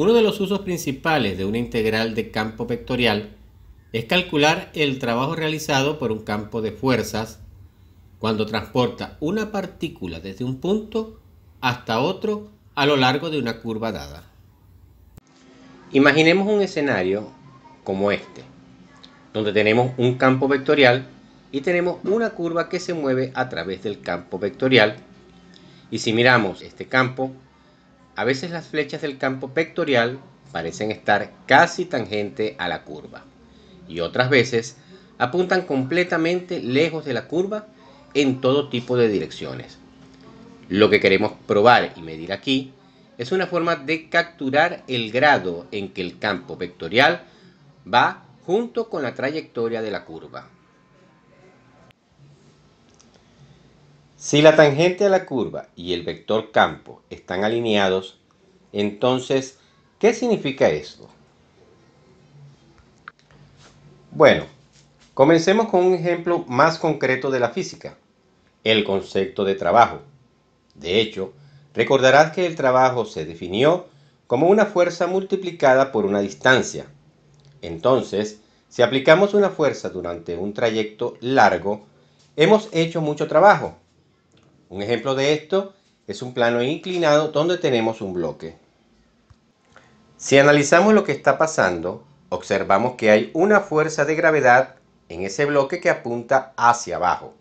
Uno de los usos principales de una integral de campo vectorial es calcular el trabajo realizado por un campo de fuerzas cuando transporta una partícula desde un punto hasta otro a lo largo de una curva dada. Imaginemos un escenario como este, donde tenemos un campo vectorial y tenemos una curva que se mueve a través del campo vectorial. Y si miramos este campo, a veces las flechas del campo vectorial parecen estar casi tangente a la curva y otras veces apuntan completamente lejos de la curva en todo tipo de direcciones. Lo que queremos probar y medir aquí es una forma de capturar el grado en que el campo vectorial va junto con la trayectoria de la curva. Si la tangente a la curva y el vector campo están alineados, entonces, ¿qué significa esto? Bueno, comencemos con un ejemplo más concreto de la física, el concepto de trabajo. De hecho, recordarás que el trabajo se definió como una fuerza multiplicada por una distancia. Entonces, si aplicamos una fuerza durante un trayecto largo, hemos hecho mucho trabajo un ejemplo de esto es un plano inclinado donde tenemos un bloque. Si analizamos lo que está pasando, observamos que hay una fuerza de gravedad en ese bloque que apunta hacia abajo,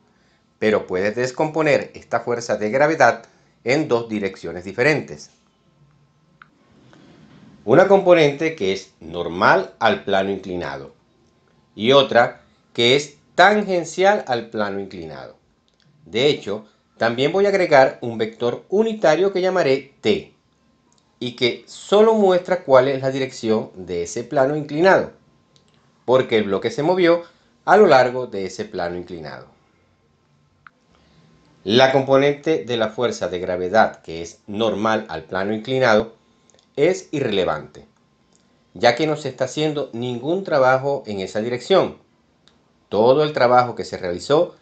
pero puedes descomponer esta fuerza de gravedad en dos direcciones diferentes. Una componente que es normal al plano inclinado y otra que es tangencial al plano inclinado. De hecho, también voy a agregar un vector unitario que llamaré t y que solo muestra cuál es la dirección de ese plano inclinado, porque el bloque se movió a lo largo de ese plano inclinado. La componente de la fuerza de gravedad que es normal al plano inclinado es irrelevante, ya que no se está haciendo ningún trabajo en esa dirección. Todo el trabajo que se realizó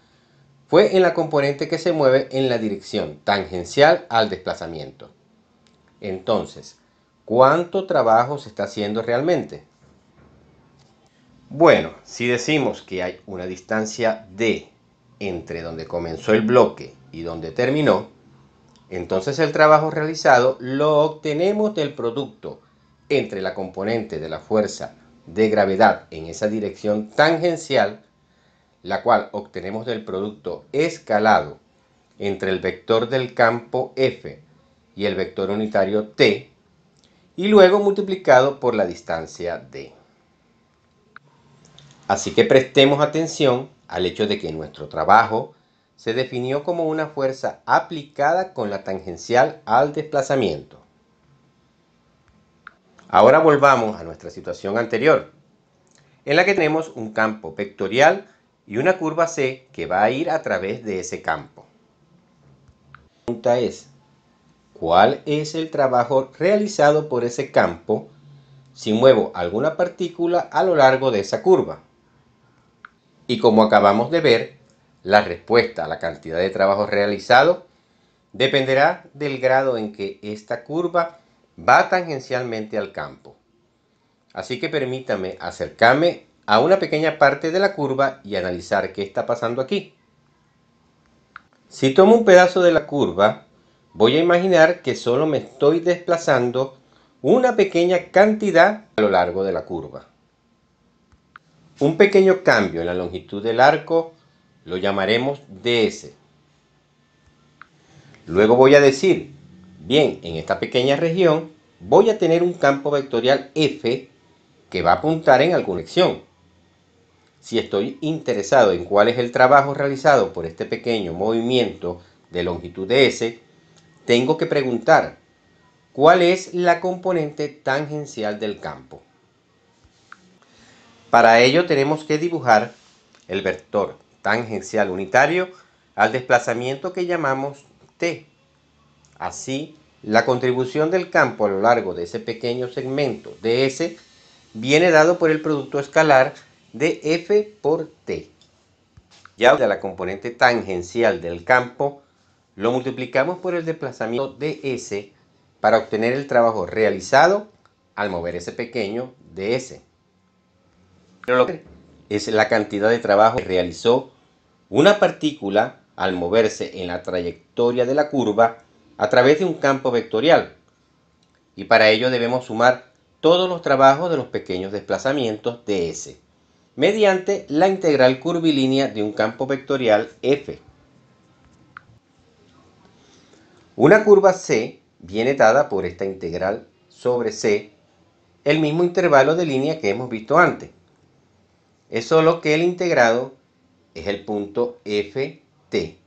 fue en la componente que se mueve en la dirección tangencial al desplazamiento. Entonces, ¿cuánto trabajo se está haciendo realmente? Bueno, si decimos que hay una distancia D entre donde comenzó el bloque y donde terminó, entonces el trabajo realizado lo obtenemos del producto entre la componente de la fuerza de gravedad en esa dirección tangencial la cual obtenemos del producto escalado entre el vector del campo f y el vector unitario t, y luego multiplicado por la distancia d. Así que prestemos atención al hecho de que nuestro trabajo se definió como una fuerza aplicada con la tangencial al desplazamiento. Ahora volvamos a nuestra situación anterior, en la que tenemos un campo vectorial y una curva C que va a ir a través de ese campo. La pregunta es, ¿cuál es el trabajo realizado por ese campo si muevo alguna partícula a lo largo de esa curva? Y como acabamos de ver, la respuesta a la cantidad de trabajo realizado dependerá del grado en que esta curva va tangencialmente al campo. Así que permítame acercarme a una pequeña parte de la curva y analizar qué está pasando aquí. Si tomo un pedazo de la curva, voy a imaginar que solo me estoy desplazando una pequeña cantidad a lo largo de la curva. Un pequeño cambio en la longitud del arco lo llamaremos DS. Luego voy a decir, bien, en esta pequeña región voy a tener un campo vectorial F que va a apuntar en alguna dirección si estoy interesado en cuál es el trabajo realizado por este pequeño movimiento de longitud de S, tengo que preguntar cuál es la componente tangencial del campo. Para ello tenemos que dibujar el vector tangencial unitario al desplazamiento que llamamos t. Así, la contribución del campo a lo largo de ese pequeño segmento de S viene dado por el producto escalar de F por T. Ya de la componente tangencial del campo, lo multiplicamos por el desplazamiento de S para obtener el trabajo realizado al mover ese pequeño de S. es la cantidad de trabajo que realizó una partícula al moverse en la trayectoria de la curva a través de un campo vectorial. Y para ello debemos sumar todos los trabajos de los pequeños desplazamientos de S mediante la integral curvilínea de un campo vectorial F. Una curva C viene dada por esta integral sobre C, el mismo intervalo de línea que hemos visto antes. Es solo que el integrado es el punto FT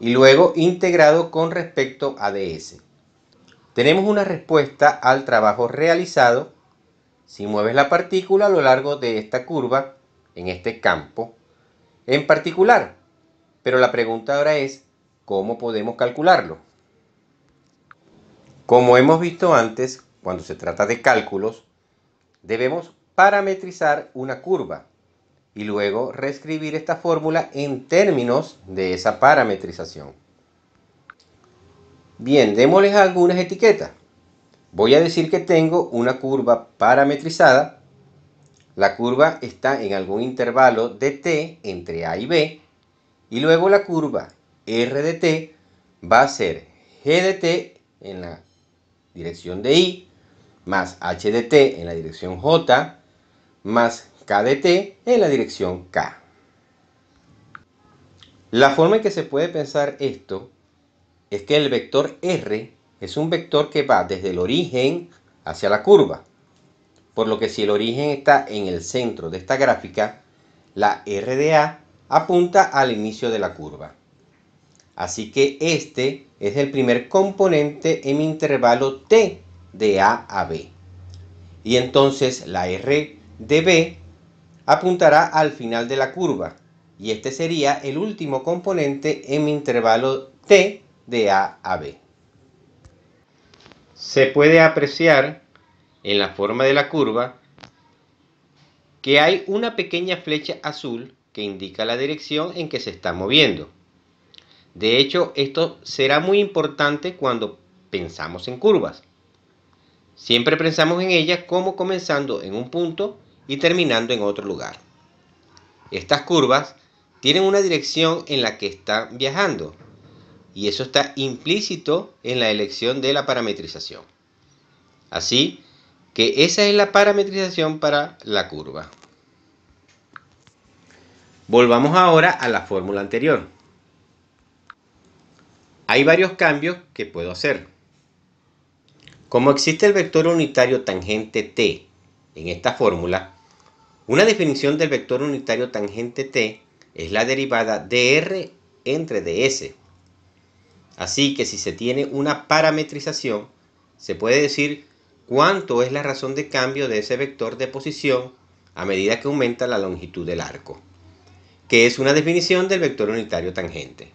y luego integrado con respecto a DS. Tenemos una respuesta al trabajo realizado si mueves la partícula a lo largo de esta curva, en este campo, en particular. Pero la pregunta ahora es, ¿cómo podemos calcularlo? Como hemos visto antes, cuando se trata de cálculos, debemos parametrizar una curva y luego reescribir esta fórmula en términos de esa parametrización. Bien, démosles algunas etiquetas. Voy a decir que tengo una curva parametrizada. La curva está en algún intervalo de t entre a y b. Y luego la curva r de t va a ser g de t en la dirección de i, más h de t en la dirección j, más k de t en la dirección k. La forma en que se puede pensar esto es que el vector r es un vector que va desde el origen hacia la curva. Por lo que si el origen está en el centro de esta gráfica, la RDA apunta al inicio de la curva. Así que este es el primer componente en intervalo T de A a B. Y entonces la R de B apuntará al final de la curva. Y este sería el último componente en mi intervalo T de A a B se puede apreciar en la forma de la curva que hay una pequeña flecha azul que indica la dirección en que se está moviendo. De hecho, esto será muy importante cuando pensamos en curvas. Siempre pensamos en ellas como comenzando en un punto y terminando en otro lugar. Estas curvas tienen una dirección en la que están viajando y eso está implícito en la elección de la parametrización. Así que esa es la parametrización para la curva. Volvamos ahora a la fórmula anterior. Hay varios cambios que puedo hacer. Como existe el vector unitario tangente t en esta fórmula, una definición del vector unitario tangente t es la derivada dr entre ds, Así que si se tiene una parametrización, se puede decir cuánto es la razón de cambio de ese vector de posición a medida que aumenta la longitud del arco, que es una definición del vector unitario tangente.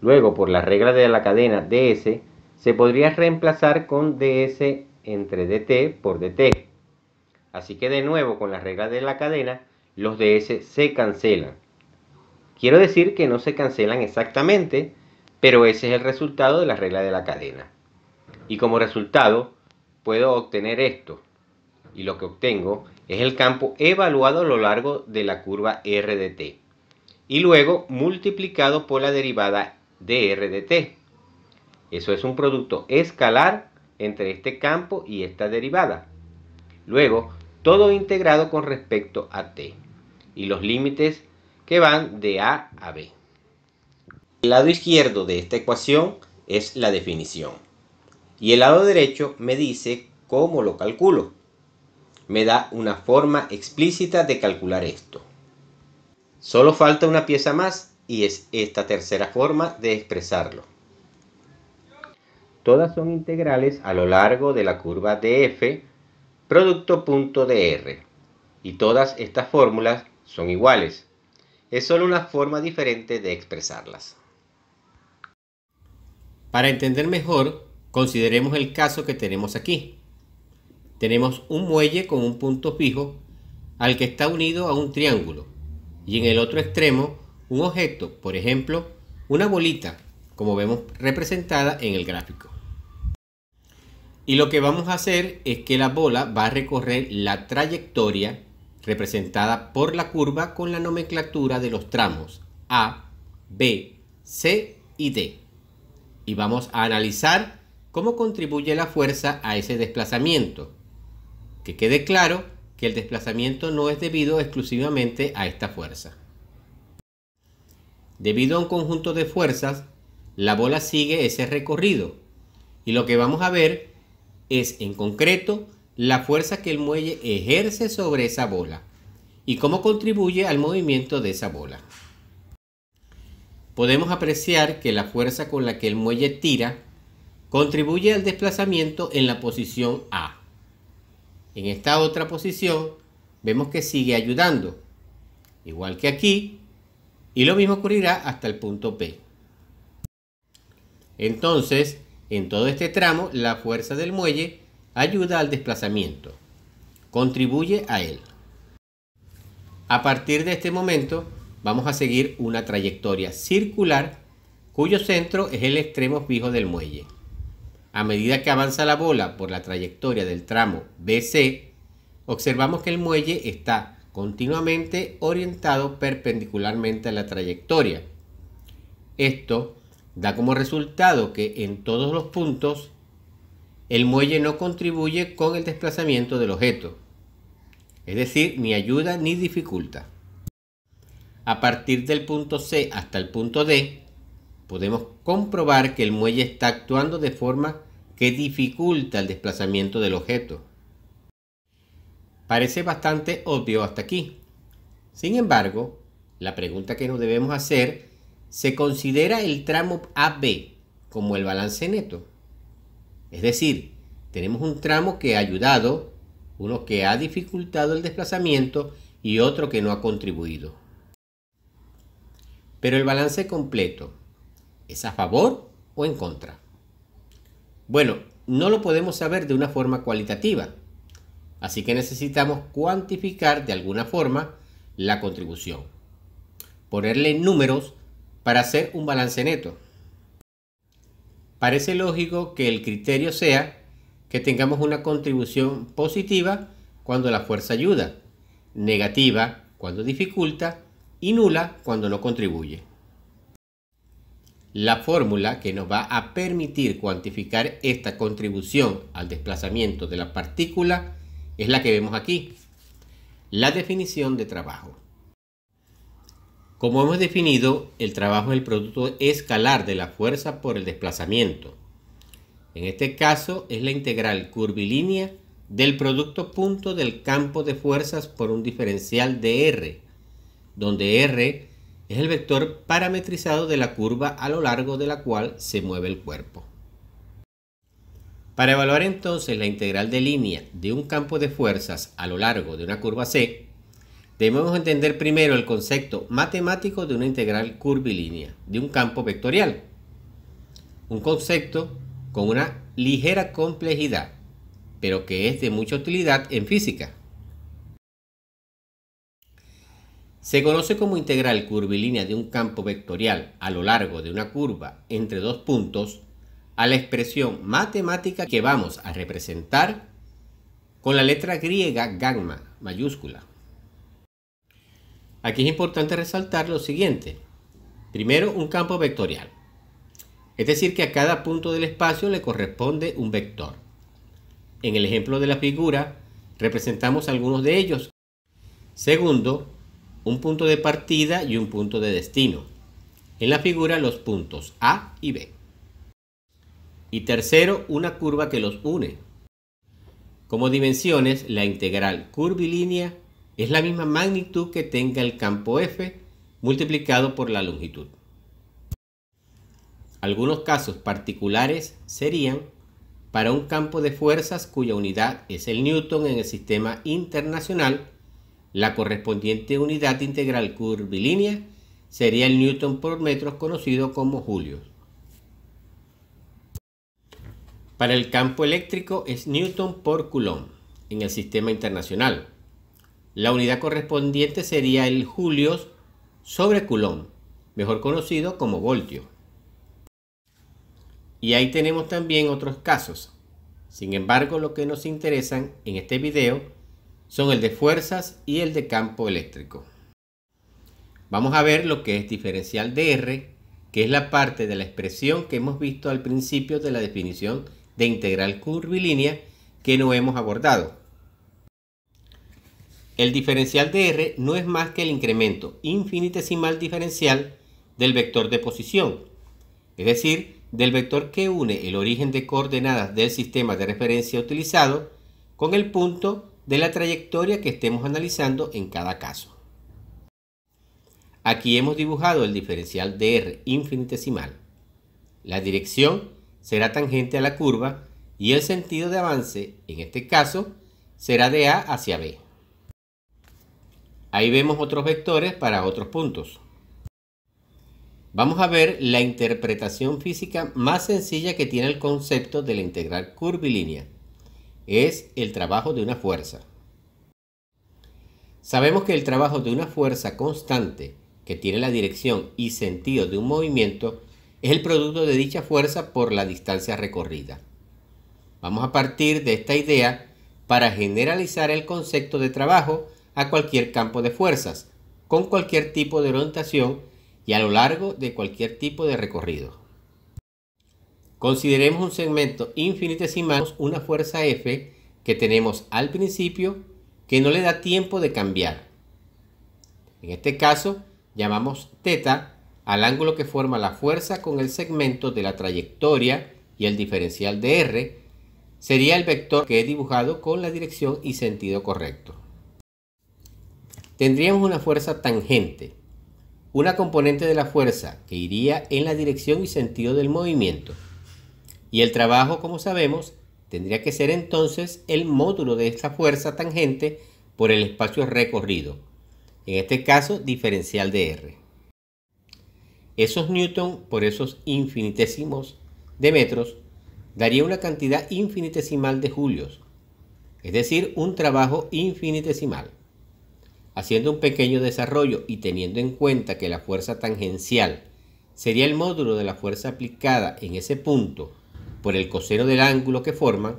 Luego, por la regla de la cadena ds, se podría reemplazar con ds entre dt por dt. Así que de nuevo, con la regla de la cadena, los ds se cancelan. Quiero decir que no se cancelan exactamente, pero ese es el resultado de la regla de la cadena. Y como resultado, puedo obtener esto. Y lo que obtengo es el campo evaluado a lo largo de la curva R de Y luego multiplicado por la derivada de R Eso es un producto escalar entre este campo y esta derivada. Luego, todo integrado con respecto a t. Y los límites que van de a a b. El lado izquierdo de esta ecuación es la definición. Y el lado derecho me dice cómo lo calculo. Me da una forma explícita de calcular esto. Solo falta una pieza más y es esta tercera forma de expresarlo. Todas son integrales a lo largo de la curva de f, producto punto de r. Y todas estas fórmulas son iguales. Es solo una forma diferente de expresarlas. Para entender mejor, consideremos el caso que tenemos aquí. Tenemos un muelle con un punto fijo al que está unido a un triángulo y en el otro extremo un objeto, por ejemplo, una bolita, como vemos representada en el gráfico. Y lo que vamos a hacer es que la bola va a recorrer la trayectoria representada por la curva con la nomenclatura de los tramos A, B, C y D y vamos a analizar cómo contribuye la fuerza a ese desplazamiento. Que quede claro que el desplazamiento no es debido exclusivamente a esta fuerza. Debido a un conjunto de fuerzas, la bola sigue ese recorrido y lo que vamos a ver es en concreto la fuerza que el muelle ejerce sobre esa bola y cómo contribuye al movimiento de esa bola podemos apreciar que la fuerza con la que el muelle tira contribuye al desplazamiento en la posición A. En esta otra posición vemos que sigue ayudando, igual que aquí, y lo mismo ocurrirá hasta el punto P. Entonces, en todo este tramo, la fuerza del muelle ayuda al desplazamiento, contribuye a él. A partir de este momento, vamos a seguir una trayectoria circular cuyo centro es el extremo fijo del muelle. A medida que avanza la bola por la trayectoria del tramo BC, observamos que el muelle está continuamente orientado perpendicularmente a la trayectoria. Esto da como resultado que en todos los puntos el muelle no contribuye con el desplazamiento del objeto, es decir, ni ayuda ni dificulta. A partir del punto C hasta el punto D, podemos comprobar que el muelle está actuando de forma que dificulta el desplazamiento del objeto. Parece bastante obvio hasta aquí. Sin embargo, la pregunta que nos debemos hacer, ¿se considera el tramo AB como el balance neto? Es decir, tenemos un tramo que ha ayudado, uno que ha dificultado el desplazamiento y otro que no ha contribuido. Pero el balance completo, ¿es a favor o en contra? Bueno, no lo podemos saber de una forma cualitativa, así que necesitamos cuantificar de alguna forma la contribución, ponerle números para hacer un balance neto. Parece lógico que el criterio sea que tengamos una contribución positiva cuando la fuerza ayuda, negativa cuando dificulta y nula cuando no contribuye. La fórmula que nos va a permitir cuantificar esta contribución al desplazamiento de la partícula es la que vemos aquí, la definición de trabajo. Como hemos definido, el trabajo es el producto escalar de la fuerza por el desplazamiento. En este caso es la integral curvilínea del producto punto del campo de fuerzas por un diferencial de R donde R es el vector parametrizado de la curva a lo largo de la cual se mueve el cuerpo. Para evaluar entonces la integral de línea de un campo de fuerzas a lo largo de una curva C, debemos entender primero el concepto matemático de una integral curvilínea de un campo vectorial. Un concepto con una ligera complejidad, pero que es de mucha utilidad en física. Se conoce como integral curvilínea de un campo vectorial a lo largo de una curva entre dos puntos a la expresión matemática que vamos a representar con la letra griega gamma mayúscula. Aquí es importante resaltar lo siguiente. Primero, un campo vectorial. Es decir, que a cada punto del espacio le corresponde un vector. En el ejemplo de la figura, representamos algunos de ellos. Segundo, un punto de partida y un punto de destino. En la figura los puntos A y B. Y tercero, una curva que los une. Como dimensiones, la integral curvilínea es la misma magnitud que tenga el campo F multiplicado por la longitud. Algunos casos particulares serían para un campo de fuerzas cuya unidad es el Newton en el sistema internacional la correspondiente unidad integral curvilínea sería el newton por metros conocido como Julio. Para el campo eléctrico es newton por coulomb en el sistema internacional. La unidad correspondiente sería el Julio sobre coulomb, mejor conocido como voltio. Y ahí tenemos también otros casos. Sin embargo, lo que nos interesan en este video son el de fuerzas y el de campo eléctrico. Vamos a ver lo que es diferencial de R, que es la parte de la expresión que hemos visto al principio de la definición de integral curvilínea que no hemos abordado. El diferencial de R no es más que el incremento infinitesimal diferencial del vector de posición, es decir, del vector que une el origen de coordenadas del sistema de referencia utilizado con el punto de la trayectoria que estemos analizando en cada caso. Aquí hemos dibujado el diferencial de R infinitesimal. La dirección será tangente a la curva y el sentido de avance, en este caso, será de A hacia B. Ahí vemos otros vectores para otros puntos. Vamos a ver la interpretación física más sencilla que tiene el concepto de la integral curvilínea es el trabajo de una fuerza. Sabemos que el trabajo de una fuerza constante que tiene la dirección y sentido de un movimiento es el producto de dicha fuerza por la distancia recorrida. Vamos a partir de esta idea para generalizar el concepto de trabajo a cualquier campo de fuerzas, con cualquier tipo de orientación y a lo largo de cualquier tipo de recorrido. Consideremos un segmento infinitesimal una fuerza F que tenemos al principio que no le da tiempo de cambiar. En este caso, llamamos θ al ángulo que forma la fuerza con el segmento de la trayectoria y el diferencial de R, sería el vector que he dibujado con la dirección y sentido correcto. Tendríamos una fuerza tangente, una componente de la fuerza que iría en la dirección y sentido del movimiento. Y el trabajo, como sabemos, tendría que ser entonces el módulo de esta fuerza tangente por el espacio recorrido, en este caso diferencial de R. Esos newton por esos infinitesimos de metros daría una cantidad infinitesimal de julios, es decir, un trabajo infinitesimal. Haciendo un pequeño desarrollo y teniendo en cuenta que la fuerza tangencial sería el módulo de la fuerza aplicada en ese punto por el coseno del ángulo que forma...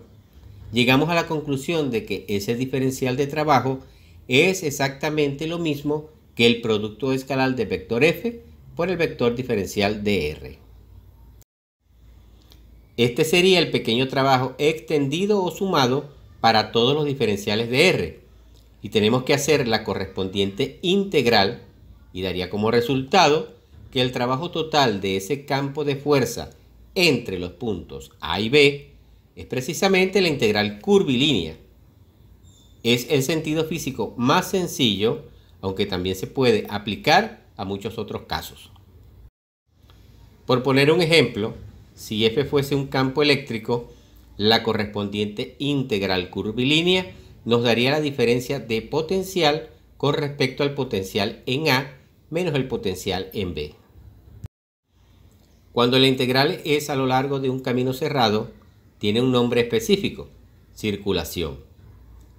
llegamos a la conclusión de que ese diferencial de trabajo es exactamente lo mismo que el producto escalar del vector f por el vector diferencial de r. Este sería el pequeño trabajo extendido o sumado para todos los diferenciales de r y tenemos que hacer la correspondiente integral y daría como resultado que el trabajo total de ese campo de fuerza entre los puntos A y B es precisamente la integral curvilínea. Es el sentido físico más sencillo, aunque también se puede aplicar a muchos otros casos. Por poner un ejemplo, si F fuese un campo eléctrico, la correspondiente integral curvilínea nos daría la diferencia de potencial con respecto al potencial en A menos el potencial en B. Cuando la integral es a lo largo de un camino cerrado, tiene un nombre específico, circulación.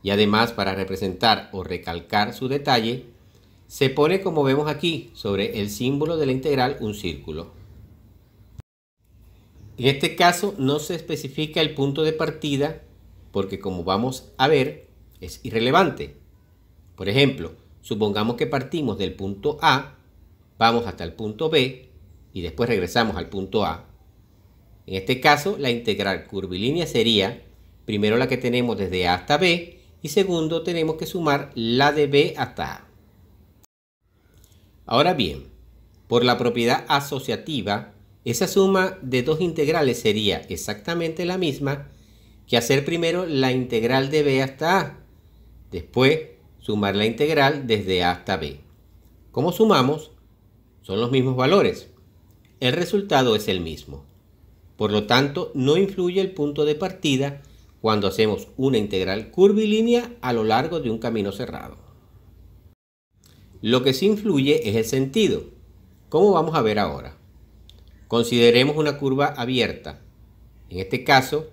Y además, para representar o recalcar su detalle, se pone como vemos aquí, sobre el símbolo de la integral, un círculo. En este caso no se especifica el punto de partida porque como vamos a ver es irrelevante. Por ejemplo, supongamos que partimos del punto A, vamos hasta el punto B y después regresamos al punto A. En este caso, la integral curvilínea sería primero la que tenemos desde A hasta B y segundo tenemos que sumar la de B hasta A. Ahora bien, por la propiedad asociativa, esa suma de dos integrales sería exactamente la misma que hacer primero la integral de b hasta a, después sumar la integral desde a hasta b. ¿Cómo sumamos? Son los mismos valores el resultado es el mismo. Por lo tanto, no influye el punto de partida cuando hacemos una integral curvilínea a lo largo de un camino cerrado. Lo que sí influye es el sentido, como vamos a ver ahora. Consideremos una curva abierta. En este caso,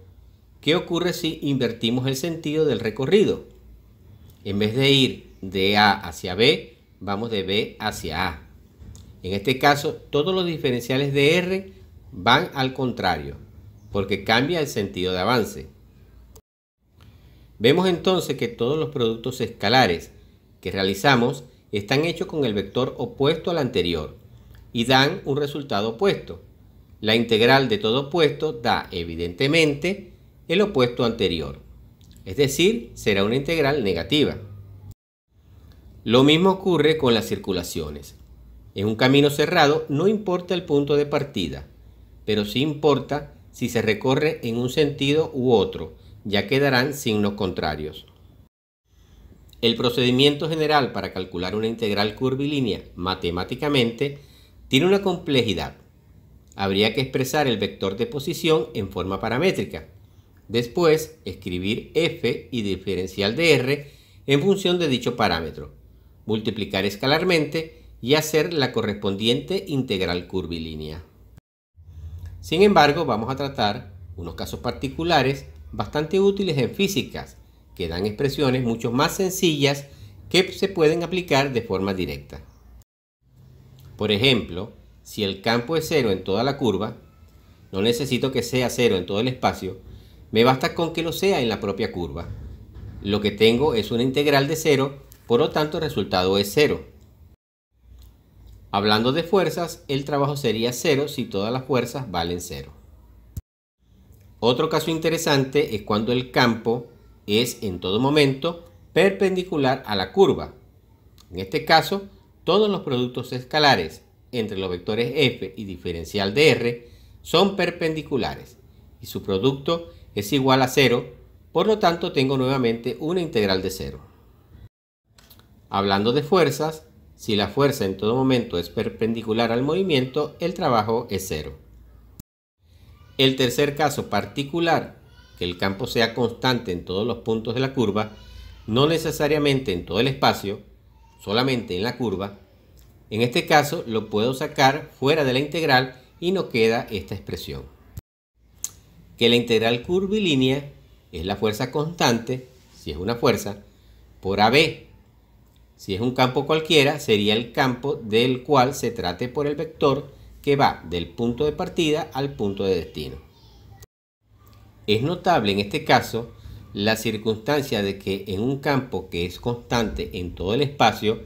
¿qué ocurre si invertimos el sentido del recorrido? En vez de ir de A hacia B, vamos de B hacia A. En este caso, todos los diferenciales de R van al contrario, porque cambia el sentido de avance. Vemos entonces que todos los productos escalares que realizamos están hechos con el vector opuesto al anterior y dan un resultado opuesto. La integral de todo opuesto da, evidentemente, el opuesto anterior, es decir, será una integral negativa. Lo mismo ocurre con las circulaciones. En un camino cerrado no importa el punto de partida, pero sí importa si se recorre en un sentido u otro, ya quedarán signos contrarios. El procedimiento general para calcular una integral curvilínea matemáticamente tiene una complejidad. Habría que expresar el vector de posición en forma paramétrica. Después, escribir f y diferencial de r en función de dicho parámetro. Multiplicar escalarmente y hacer la correspondiente integral curvilínea. Sin embargo, vamos a tratar unos casos particulares bastante útiles en físicas, que dan expresiones mucho más sencillas que se pueden aplicar de forma directa. Por ejemplo, si el campo es cero en toda la curva, no necesito que sea cero en todo el espacio, me basta con que lo sea en la propia curva. Lo que tengo es una integral de cero, por lo tanto el resultado es cero. Hablando de fuerzas, el trabajo sería cero si todas las fuerzas valen cero. Otro caso interesante es cuando el campo es en todo momento perpendicular a la curva. En este caso, todos los productos escalares entre los vectores f y diferencial de r son perpendiculares y su producto es igual a cero, por lo tanto tengo nuevamente una integral de cero. Hablando de fuerzas, si la fuerza en todo momento es perpendicular al movimiento, el trabajo es cero. El tercer caso particular, que el campo sea constante en todos los puntos de la curva, no necesariamente en todo el espacio, solamente en la curva, en este caso lo puedo sacar fuera de la integral y no queda esta expresión. Que la integral curvilínea es la fuerza constante, si es una fuerza, por AB, si es un campo cualquiera, sería el campo del cual se trate por el vector que va del punto de partida al punto de destino. Es notable en este caso la circunstancia de que en un campo que es constante en todo el espacio,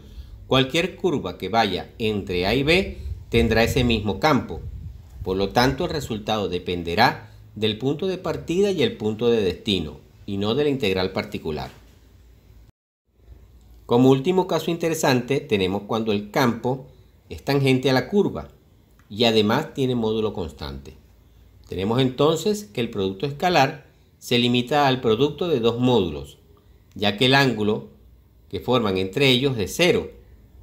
cualquier curva que vaya entre A y B tendrá ese mismo campo. Por lo tanto, el resultado dependerá del punto de partida y el punto de destino, y no de la integral particular. Como último caso interesante tenemos cuando el campo es tangente a la curva y además tiene módulo constante. Tenemos entonces que el producto escalar se limita al producto de dos módulos, ya que el ángulo que forman entre ellos es 0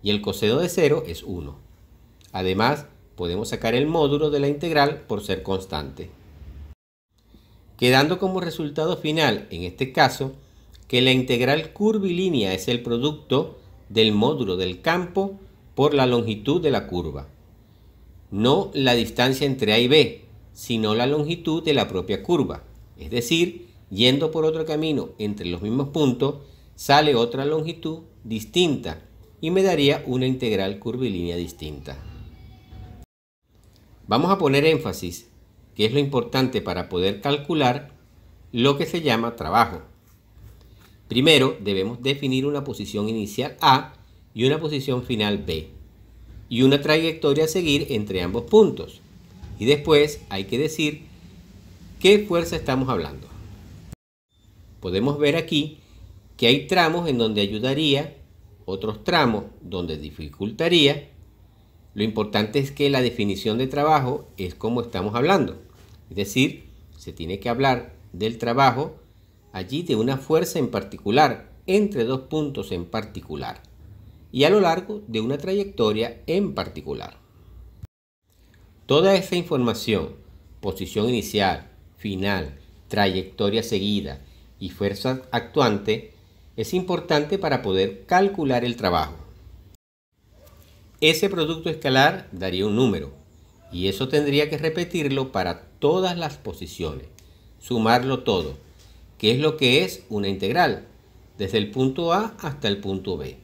y el coseno de 0 es 1. Además, podemos sacar el módulo de la integral por ser constante. Quedando como resultado final, en este caso, que la integral curvilínea es el producto del módulo del campo por la longitud de la curva. No la distancia entre A y B, sino la longitud de la propia curva. Es decir, yendo por otro camino entre los mismos puntos, sale otra longitud distinta y me daría una integral curvilínea distinta. Vamos a poner énfasis, que es lo importante para poder calcular lo que se llama trabajo. Primero, debemos definir una posición inicial A y una posición final B y una trayectoria a seguir entre ambos puntos. Y después hay que decir qué fuerza estamos hablando. Podemos ver aquí que hay tramos en donde ayudaría, otros tramos donde dificultaría. Lo importante es que la definición de trabajo es como estamos hablando. Es decir, se tiene que hablar del trabajo allí de una fuerza en particular, entre dos puntos en particular, y a lo largo de una trayectoria en particular. Toda esta información, posición inicial, final, trayectoria seguida y fuerza actuante, es importante para poder calcular el trabajo. Ese producto escalar daría un número y eso tendría que repetirlo para todas las posiciones, sumarlo todo que es lo que es una integral, desde el punto A hasta el punto B.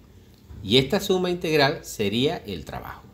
Y esta suma integral sería el trabajo.